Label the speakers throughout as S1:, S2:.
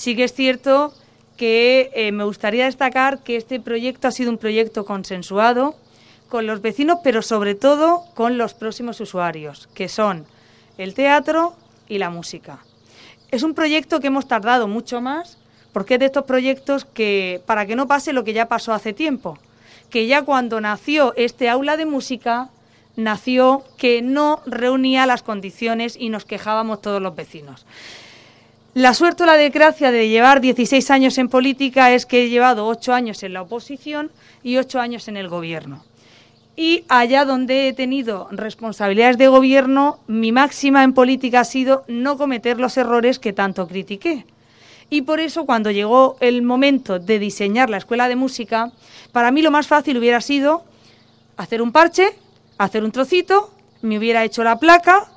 S1: Sí que es cierto que eh, me gustaría destacar que este proyecto ha sido un proyecto consensuado con los vecinos, pero sobre todo con los próximos usuarios, que son el teatro y la música. Es un proyecto que hemos tardado mucho más, porque es de estos proyectos que, para que no pase lo que ya pasó hace tiempo, que ya cuando nació este aula de música, nació que no reunía las condiciones y nos quejábamos todos los vecinos. La suerte o la desgracia de llevar 16 años en política es que he llevado 8 años en la oposición y 8 años en el gobierno. Y allá donde he tenido responsabilidades de gobierno, mi máxima en política ha sido no cometer los errores que tanto critiqué. Y por eso cuando llegó el momento de diseñar la escuela de música, para mí lo más fácil hubiera sido hacer un parche, hacer un trocito, me hubiera hecho la placa,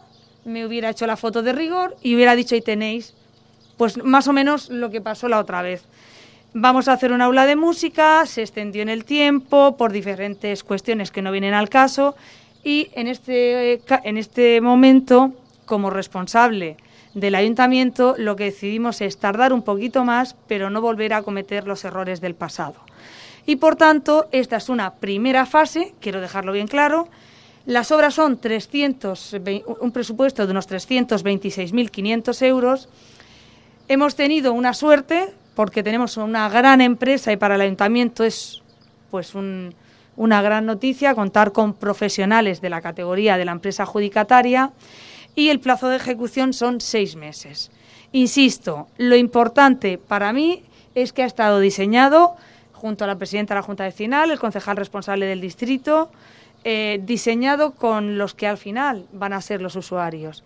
S1: me hubiera hecho la foto de rigor y hubiera dicho, ahí tenéis pues más o menos lo que pasó la otra vez. Vamos a hacer un aula de música, se extendió en el tiempo por diferentes cuestiones que no vienen al caso y en este, en este momento, como responsable del ayuntamiento, lo que decidimos es tardar un poquito más, pero no volver a cometer los errores del pasado. Y por tanto, esta es una primera fase, quiero dejarlo bien claro, las obras son 300, un presupuesto de unos 326.500 euros. Hemos tenido una suerte porque tenemos una gran empresa y para el ayuntamiento es pues una gran noticia contar con profesionales de la categoría de la empresa adjudicataria y el plazo de ejecución son seis meses. Insisto, lo importante para mí es que ha estado diseñado junto a la presidenta de la Junta de Final, el concejal responsable del distrito, eh, diseñado con los que al final van a ser los usuarios.